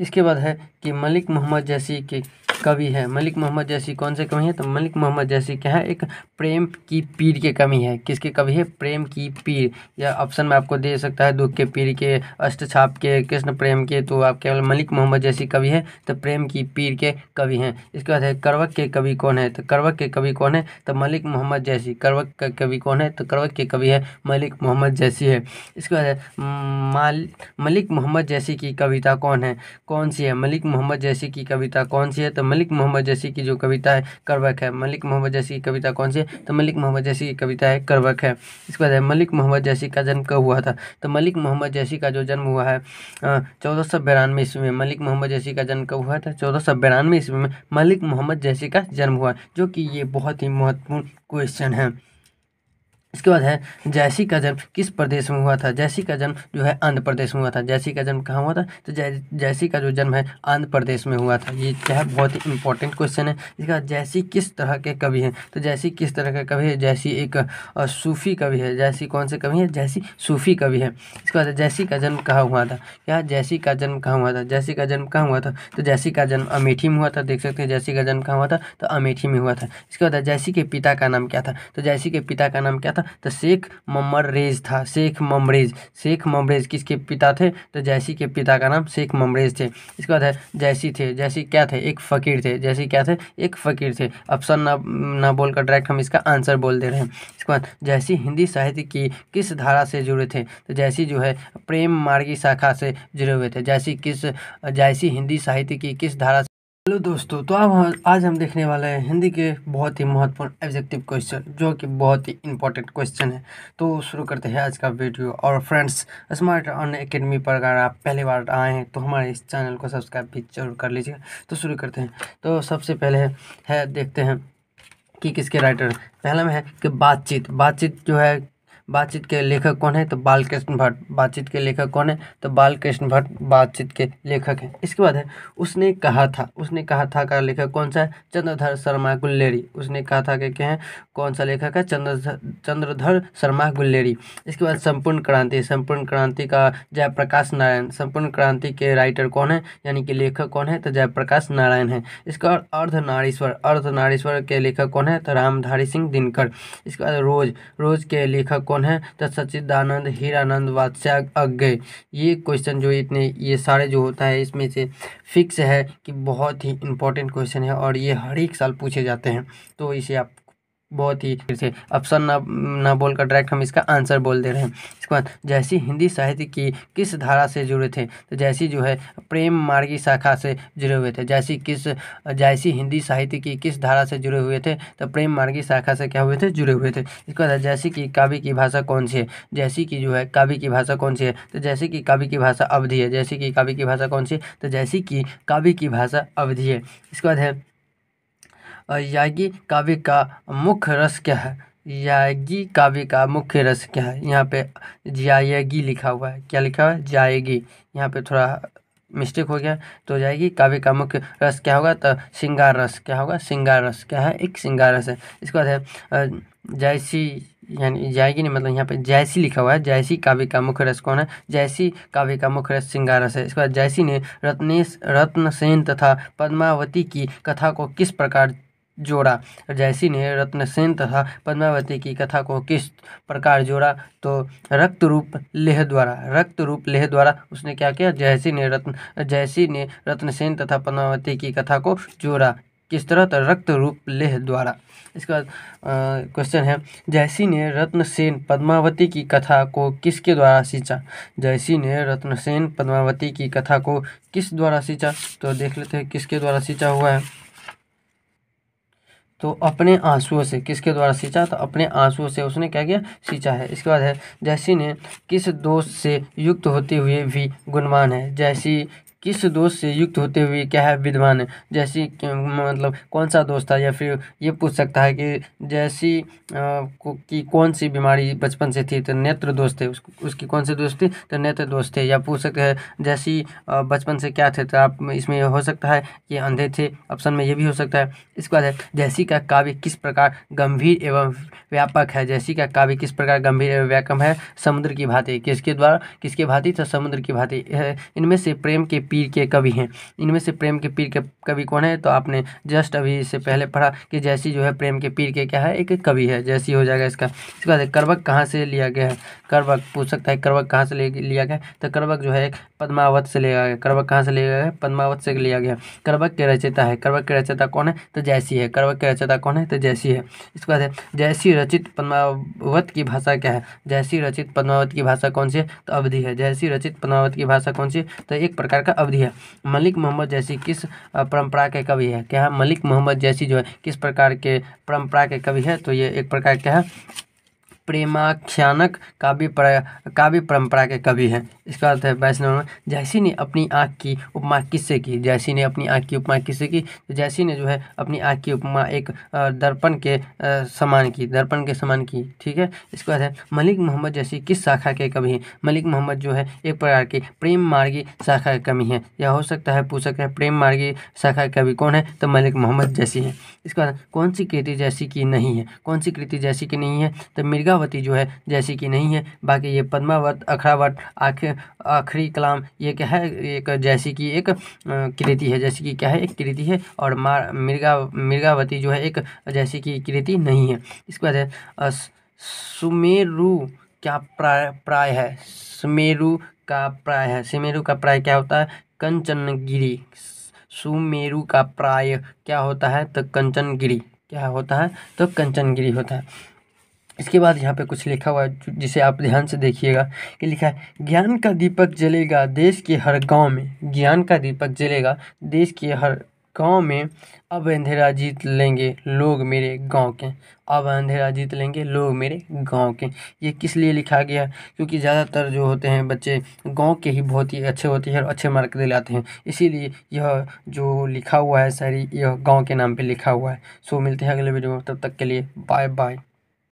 इसके बाद है कि मलिक मोहम्मद जैसी के कवि है मलिक मोहम्मद जैसी कौन से कवि हैं तो मलिक मोहम्मद जैसी क्या है एक प्रेम की पीर के कवि है किसके कवि है प्रेम की पीर या ऑप्शन में आपको दे सकता है दुख के पीर के अष्ट छाप के कृष्ण प्रेम के तो आप केवल मलिक मोहम्मद जैसी कवि है तो प्रेम की पीर के कवि हैं इसके बाद है करवक के कवि कौन है तो करवक के कवि कौन है तो मलिक मोहम्मद जैसी करवक का कवि कौन है तो करवक के कवि है मलिक मोहम्मद जैसी है इसके बाद है मलिक मोहम्मद जैसी की कविता कौन है कौन सी है मलिक मोहम्मद जैसी की कविता कौन सी है तो मलिक मोहम्मद जैसी की जो कविता है करवक है मलिक मोहम्मद जैसी की कविता कौन सी है तो मलिक मोहम्मद जैसी की कविता है करवक है इसके बाद है मलिक मोहम्मद जैसी का जन्म कब हुआ था तो मलिक मोहम्मद जैसी का जो जन्म हुआ है चौदह सौ बिरानवे ईस्वी में मलिक मोहम्मद जैसी का जन्म कब हुआ था चौदह सौ बिरानवे ईस्वी में मलिक मोहम्मद जैसी का जन्म हुआ जो कि ये बहुत ही महत्वपूर्ण क्वेश्चन है इसके बाद है जैसी का जन्म किस प्रदेश में हुआ था जैसी का जन्म जो है आंध्र प्रदेश में हुआ था जैसी का जन्म कहाँ हुआ था तो जै जैसी का जो जन्म है आंध्र प्रदेश में हुआ था ये क्या है बहुत ही इंपॉर्टेंट क्वेश्चन है इसके बाद जैसी किस तरह के कवि हैं तो जैसी किस तरह के कवि है जैसी एक सूफ़ी कवि है जैसी कौन से कवि है जैसी सूफ़ी कवि है इसके बाद जैसी का जन्म कहाँ हुआ था क्या जैसी का जन्म कहाँ हुआ था जैसी का जन्म कहाँ हुआ था तो जैसी का जन्म अमेठी में हुआ था देख सकते हैं जैसी का जन्म कहाँ हुआ था तो अमेठी में हुआ था इसके बाद जैसी के पिता का नाम क्या था तो जैसी के पिता का नाम क्या था तो शेख ममरेज था शेख ममरेज शेख ममरेज किसके पिता थे तो जैसी के पिता का नाम शेख ममरेज थे इसके बाद है जैसी थे जैसी क्या थे एक फ़कीर थे जैसी क्या थे एक फ़कीर थे ऑप्शन ना ना बोलकर डायरेक्ट हम इसका आंसर बोल दे रहे हैं इसके बाद जैसी हिंदी साहित्य की किस धारा से जुड़े थे तो जैसी जो है प्रेम मार्गी शाखा से जुड़े हुए थे जैसी किस जैसी हिंदी साहित्य की किस धारा हेलो दोस्तों तो अब आज हम देखने वाले हैं हिंदी के बहुत ही महत्वपूर्ण एब्जेक्टिव क्वेश्चन जो कि बहुत ही इंपॉर्टेंट क्वेश्चन है तो शुरू करते हैं आज का वीडियो और फ्रेंड्स स्मार्ट अर्न एकेडमी पर अगर आप पहली बार आए हैं तो हमारे इस चैनल को सब्सक्राइब भी जरूर कर लीजिए तो शुरू करते हैं तो सबसे पहले है देखते हैं कि किसके राइटर पहला में है कि बातचीत बातचीत जो है बातचीत के लेखक कौन है तो बाल कृष्ण भट्ट बातचीत के लेखक कौन है तो बाल कृष्ण भट्ट बातचीत के लेखक हैं इसके बाद है उसने कहा था उसने कहा था का लेखक कौन सा है चंद्रधर शर्मा गुल्लेरी उसने कहा था कि क्या है कौन सा लेखक है चंद्रधर चंद्रधर शर्मा गुल्लेरी इसके बाद संपूर्ण क्रांति संपूर्ण क्रांति का जयप्रकाश नारायण संपूर्ण क्रांति के राइटर कौन है यानी कि लेखक कौन है तो जयप्रकाश नारायण है इसका अर्धनारीश्वर अर्धनारीश्वर के लेखक कौन है तो रामधारी सिंह दिनकर इसके बाद रोज रोज के लेखक कौन कौन है तो सच्चिदानंद हीरानंद बादशाह अज्ञ ये क्वेश्चन जो इतने ये सारे जो होता है इसमें से फिक्स है कि बहुत ही इंपॉर्टेंट क्वेश्चन है और ये हर एक साल पूछे जाते हैं तो इसे आप बहुत ही फिर से अप्सन ना ना बोलकर डायरेक्ट हम इसका आंसर बोल दे रहे हैं इसके बाद जैसी हिंदी साहित्य की किस धारा से जुड़े थे तो जैसी जो है प्रेम मार्गी शाखा से जुड़े हुए थे जैसी किस जैसी हिंदी साहित्य की किस धारा से जुड़े हुए थे तो प्रेम मार्गी शाखा से क्या हुए थे जुड़े हुए थे इसके बाद जैसी कि काव्य की भाषा कौन सी है जैसी की जो है काव्य की भाषा कौन सी है तो जैसे कि काव्य की भाषा अवधि है जैसी कि काव्य की भाषा कौन सी है तो जैसी की काव्य की भाषा अवधि है इसके बाद है यागी काव्य का मुख्य रस क्या है यागी काव्य का मुख्य रस क्या है यहाँ पे जायगी लिखा हुआ है क्या लिखा हुआ है जायगी यहाँ पे थोड़ा मिस्टेक हो गया तो जाएगी काव्य का मुख्य रस क्या होगा तो श्रृंगार रस क्या होगा श्रृंगार रस क्या है एक श्रृंगार रस है इसके बाद है जैसी यानी जाएगी नहीं मतलब यहाँ पे जैसी लिखा हुआ है जैसी काव्य का मुख्य रस कौन है जैसी काव्य का मुख्य रस श्रृंगार रस है इसके बाद जैसी ने रत्नेश रत्नसेन तथा पद्मावती की कथा को किस प्रकार जोड़ा जैसी ने रत्नसेन तथा पद्मावती की कथा को किस प्रकार जोड़ा तो रक्त रूप लेह द्वारा रक्त रूप लेह द्वारा उसने क्या किया जैसी ने रत्न जैसी ने रत्नसेन तथा पद्मावती की कथा को जोड़ा किस तरह तो रक्त रूप लेह द्वारा इसका क्वेश्चन है जैसी ने रत्नसेन पद्मावती की कथा को किसके द्वारा सींचा जैसी ने रत्नसेन पद्मावती की कथा को किस द्वारा सींचा तो देख लेते हैं किसके द्वारा सींचा हुआ है तो अपने आंसुओं से किसके द्वारा सींचा तो अपने आंसुओं से उसने क्या किया सींचा है इसके बाद है जैसी ने किस दोष से युक्त होते हुए भी गुणवान है जैसी किस दोष से युक्त होते हुए क्या है विद्वान है जैसी मतलब कौन सा दोष था या फिर ये पूछ सकता है कि जैसी की कौन सी बीमारी बचपन से थी तो नेत्र दोष थे उसकी कौन सी दोष थी तो नेत्र दोष थे या पूछ सकते हैं जैसी बचपन से क्या थे तो आप इसमें हो सकता है कि अंधे थे ऑप्शन में ये भी हो सकता है इसके बाद है जैसी का काव्य किस प्रकार गंभीर एवं व्यापक है जैसी का काव्य किस प्रकार गंभीर एवं व्यापक है समुद्र की भांति किसके द्वारा किसके भांति तो समुद्र की भांति इनमें से प्रेम के पीर के कवि हैं इनमें से प्रेम के पीर के कवि कौन है तो आपने जस्ट अभी इससे पहले पढ़ा कि जैसी जो है प्रेम के पीर के क्या है एक कवि है जैसी हो जाएगा इसका इसके बाद करवक कहाँ से लिया गया है करवक पूछ सकता है करवक कहाँ से लिया गया तो करवक जो है एक पदमावत से लिया गया करवक कहाँ से लिया गया पदमावत से लिया गया करवक के रचयता है करवक के रचयता कौन है तो जैसी है करवक के रचयिता कौन है तो जैसी है इसके बाद है जैसी रचित पदमावत की भाषा क्या है जैसी रचित पदमावत की भाषा कौन सी है तो अवधि है जैसी रचित पदमावत की भाषा कौन सी है तो एक प्रकार का अवधि है मलिक मोहम्मद जैसी किस परंपरा के कवि है क्या है मलिक मोहम्मद जैसी जो है किस प्रकार के परंपरा के कवि है तो ये एक प्रकार क्या है प्रेमाख्यानक काव्य काव्य परंपरा के कवि हैं इसका अर्थ है वैष्णव जैसी ने अपनी आँख की उपमा किससे की जैसी ने अपनी आँख की उपमा किससे की तो जैसी ने जो है अपनी आँख की उपमा एक दर्पण के समान की दर्पण के समान की ठीक है इसके बाद है मलिक मोहम्मद जैसी किस शाखा के कवि हैं मलिक मोहम्मद जो है एक प्रकार की प्रेम मार्गी शाखा के कवि हैं या हो सकता है पूछ सकते हैं प्रेम मार्गी शाखा के कवि कौन है तो मलिक मोहम्मद जैसी है इसके बाद कौन सी कृति जैसी की नहीं है कौन सी कृति जैसी की नहीं है तो मिर्गा लीलावती जो है जैसी कि नहीं है बाकी ये पद्मावत अखरावट आखिर आखिरी कलाम ये क्या है एक जैसी कि एक कृति है जैसी कि क्या है एक कृति है और मार मृगा मृगावती जो है एक जैसी कि कृति नहीं है इसके बाद है सुमेरु क्या प्राय प्राय है सुमेरु का प्राय है सुमेरु का प्राय क्या होता है कंचनगिरी सुमेरु का प्राय क्या होता है तो कंचनगिरी क्या होता है तो कंचनगिरी होता है इसके बाद यहाँ पे कुछ लिखा हुआ है जिसे आप ध्यान से देखिएगा कि लिखा है ज्ञान का दीपक जलेगा देश के हर गांव में ज्ञान का दीपक जलेगा देश के हर गांव में अब अंधेरा जीत लेंगे लोग मेरे गांव के अब अंधेरा जीत लेंगे लोग मेरे गांव के ये किस लिए लिखा गया क्योंकि ज़्यादातर जो होते हैं बच्चे गांव के ही बहुत ही अच्छे होते हैं और अच्छे मार्क दिलाते हैं इसीलिए यह जो लिखा हुआ है सारी यह गांव के नाम पे लिखा हुआ है सो मिलते हैं अगले वीडियो में तब तक के लिए बाय बाय